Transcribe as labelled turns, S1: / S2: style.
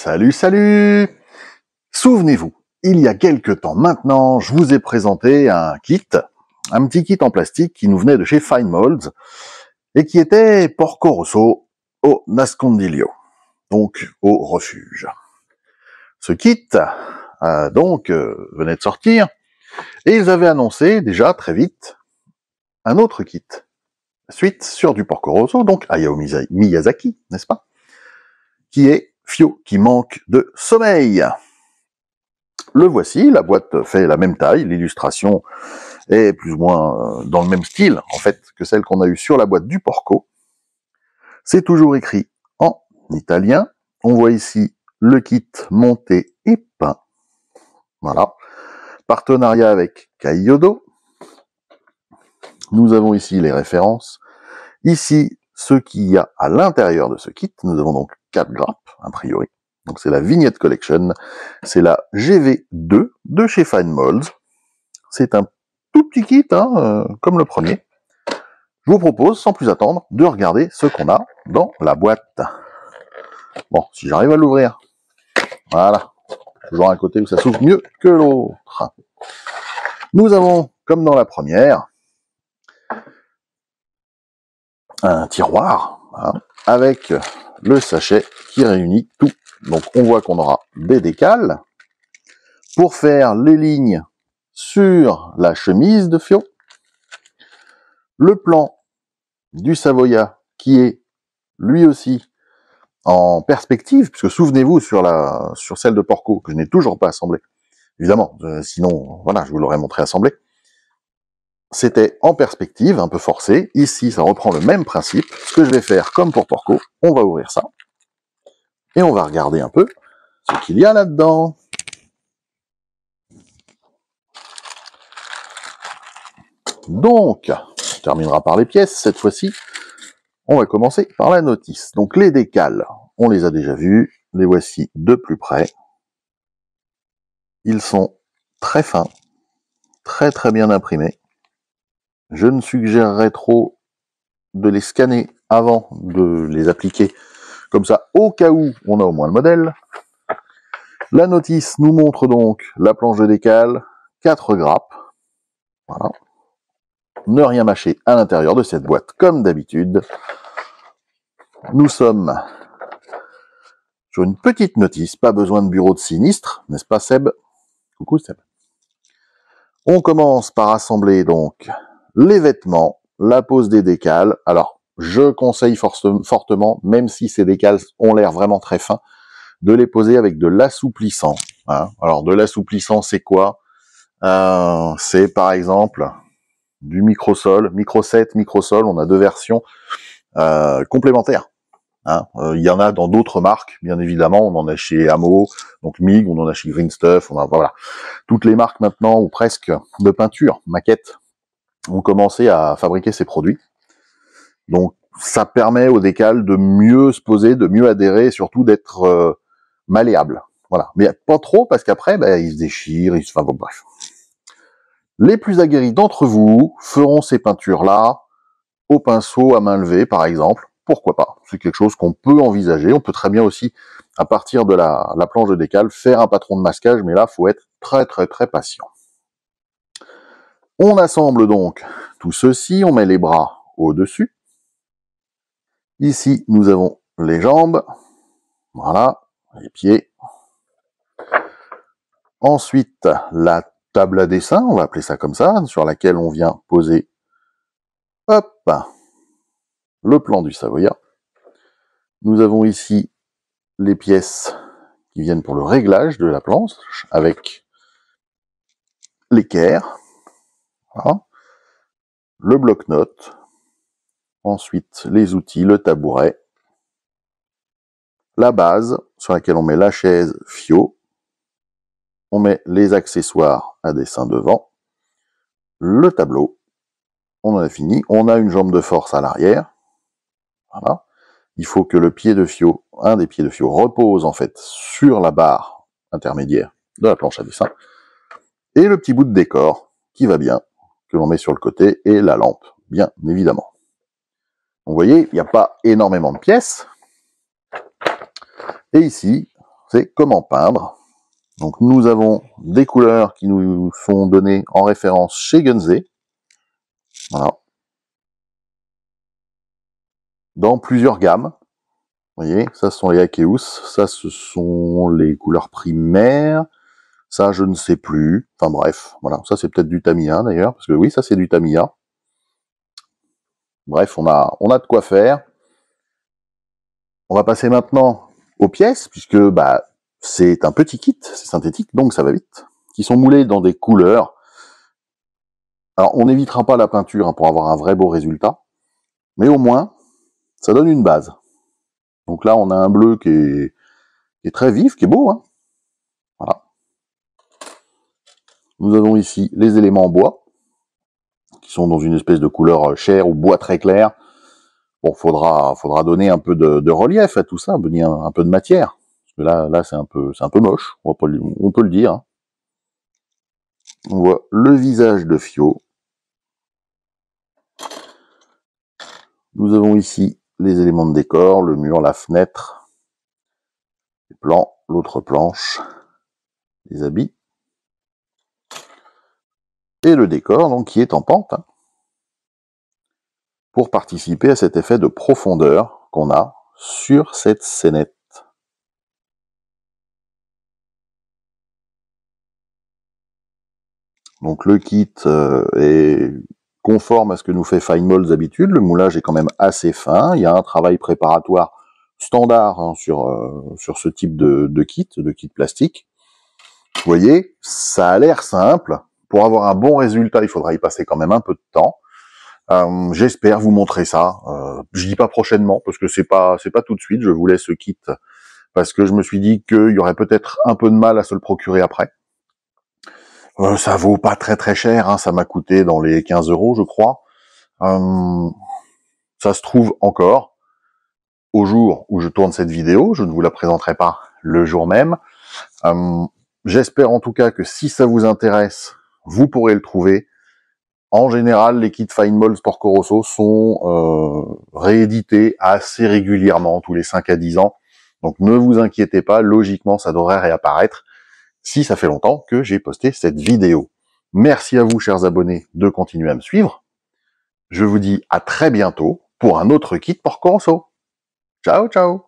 S1: Salut, salut Souvenez-vous, il y a quelque temps maintenant, je vous ai présenté un kit, un petit kit en plastique qui nous venait de chez Fine Molds et qui était Porco Rosso au Nascondilio, donc au refuge. Ce kit, donc, euh, venait de sortir et ils avaient annoncé déjà très vite un autre kit. Suite sur du Porco Rosso, donc Hayao Miyazaki, n'est-ce pas Qui est Fio qui manque de sommeil. Le voici, la boîte fait la même taille, l'illustration est plus ou moins euh, dans le même style, en fait, que celle qu'on a eue sur la boîte du Porco. C'est toujours écrit en italien. On voit ici le kit monté et peint. Voilà. Partenariat avec Kaiyodo. Nous avons ici les références. Ici, ce qu'il y a à l'intérieur de ce kit. Nous avons donc quatre grappes a priori. Donc c'est la Vignette Collection, c'est la GV2 de chez Fine Molds. C'est un tout petit kit, hein, euh, comme le premier. Je vous propose, sans plus attendre, de regarder ce qu'on a dans la boîte. Bon, si j'arrive à l'ouvrir. Voilà. Toujours un côté où ça s'ouvre mieux que l'autre. Nous avons, comme dans la première, un tiroir hein, avec le sachet qui réunit tout. Donc on voit qu'on aura des décales pour faire les lignes sur la chemise de Fion, le plan du Savoya qui est lui aussi en perspective, puisque souvenez-vous sur la sur celle de Porco que je n'ai toujours pas assemblée. Évidemment, euh, sinon voilà, je vous l'aurais montré assemblée c'était en perspective, un peu forcé. Ici, ça reprend le même principe. Ce que je vais faire, comme pour Porco, on va ouvrir ça. Et on va regarder un peu ce qu'il y a là-dedans. Donc, on terminera par les pièces cette fois-ci. On va commencer par la notice. Donc les décales, on les a déjà vus. Les voici de plus près. Ils sont très fins, très très bien imprimés je ne suggérerais trop de les scanner avant de les appliquer. Comme ça, au cas où, on a au moins le modèle. La notice nous montre donc la planche de décale, 4 grappes. Voilà. Ne rien mâcher à l'intérieur de cette boîte, comme d'habitude. Nous sommes sur une petite notice, pas besoin de bureau de sinistre, n'est-ce pas Seb Coucou Seb. On commence par assembler donc les vêtements, la pose des décales. Alors, je conseille fortement, même si ces décales ont l'air vraiment très fins, de les poser avec de l'assouplissant. Hein. Alors, de l'assouplissant, c'est quoi euh, C'est par exemple du microsol, micro-7, microsol. On a deux versions euh, complémentaires. Hein. Euh, il y en a dans d'autres marques, bien évidemment. On en a chez Amo, donc Mig, on en a chez Green Stuff. On a, voilà, toutes les marques maintenant ou presque de peinture, maquette vous commencez à fabriquer ces produits. Donc ça permet au décal de mieux se poser, de mieux adhérer surtout d'être euh, malléable. Voilà. Mais pas trop parce qu'après, ben, ils se déchirent, il se... Enfin bon, bref. Les plus aguerris d'entre vous feront ces peintures-là au pinceau à main levée, par exemple. Pourquoi pas C'est quelque chose qu'on peut envisager. On peut très bien aussi, à partir de la, la planche de décal, faire un patron de masquage, mais là, faut être très très très patient. On assemble donc tout ceci, on met les bras au-dessus. Ici, nous avons les jambes, voilà, les pieds. Ensuite, la table à dessin, on va appeler ça comme ça, sur laquelle on vient poser, hop, le plan du Savoyard. Nous avons ici les pièces qui viennent pour le réglage de la planche, avec l'équerre, le bloc-notes, ensuite les outils, le tabouret, la base sur laquelle on met la chaise FIO, on met les accessoires à dessin devant, le tableau, on en a fini, on a une jambe de force à l'arrière, voilà. Il faut que le pied de FIO, un des pieds de FIO repose en fait sur la barre intermédiaire de la planche à dessin, et le petit bout de décor qui va bien, que l'on met sur le côté et la lampe, bien évidemment. vous voyez, il n'y a pas énormément de pièces. Et ici, c'est comment peindre. Donc nous avons des couleurs qui nous sont données en référence chez Gunze. Voilà. Dans plusieurs gammes. Vous voyez, ça ce sont les Akeus, ça ce sont les couleurs primaires, ça, je ne sais plus. Enfin bref, voilà. Ça, c'est peut-être du Tamiya d'ailleurs, parce que oui, ça, c'est du Tamiya. Bref, on a, on a de quoi faire. On va passer maintenant aux pièces, puisque bah, c'est un petit kit, c'est synthétique, donc ça va vite, qui sont moulés dans des couleurs. Alors, on n'évitera pas la peinture hein, pour avoir un vrai beau résultat, mais au moins, ça donne une base. Donc là, on a un bleu qui est, qui est très vif, qui est beau, hein, Nous avons ici les éléments en bois, qui sont dans une espèce de couleur euh, chair ou bois très clair. Bon, faudra, faudra donner un peu de, relief à tout ça, venir un, peu de matière. Parce que là, là c'est un peu, c'est un peu moche. On, peut le dire. Hein. On voit le visage de Fio. Nous avons ici les éléments de décor, le mur, la fenêtre, les plans, l'autre planche, les habits et le décor donc, qui est en pente, hein, pour participer à cet effet de profondeur qu'on a sur cette scénette. Donc le kit euh, est conforme à ce que nous fait Fine Mold d'habitude, le moulage est quand même assez fin, il y a un travail préparatoire standard hein, euh, sur, ce type de, de kit, de kit plastique. Vous voyez, ça a l'air simple, pour avoir un bon résultat, il faudra y passer quand même un peu de temps. Euh, j'espère vous montrer ça. Euh, je dis pas prochainement parce que c'est pas c'est pas tout de suite. Je vous laisse ce kit, parce que je me suis dit qu'il y aurait peut-être un peu de mal à se le procurer après. Euh, ça vaut pas très très cher. Hein. ça m'a coûté dans les 15 euros, je crois. Euh, ça se trouve encore au jour où je tourne cette vidéo. Je ne vous la présenterai pas le jour même. J'espère en tout cas que si ça vous intéresse, vous pourrez le trouver. En général, les kits Fine pour Corosso sont euh, réédités assez régulièrement, tous les 5 à 10 ans. Donc ne vous inquiétez pas, logiquement, ça devrait réapparaître si ça fait longtemps que j'ai posté cette vidéo. Merci à vous, chers abonnés, de continuer à me suivre. Je vous dis à très bientôt pour un autre kit pour Rosso. Ciao, ciao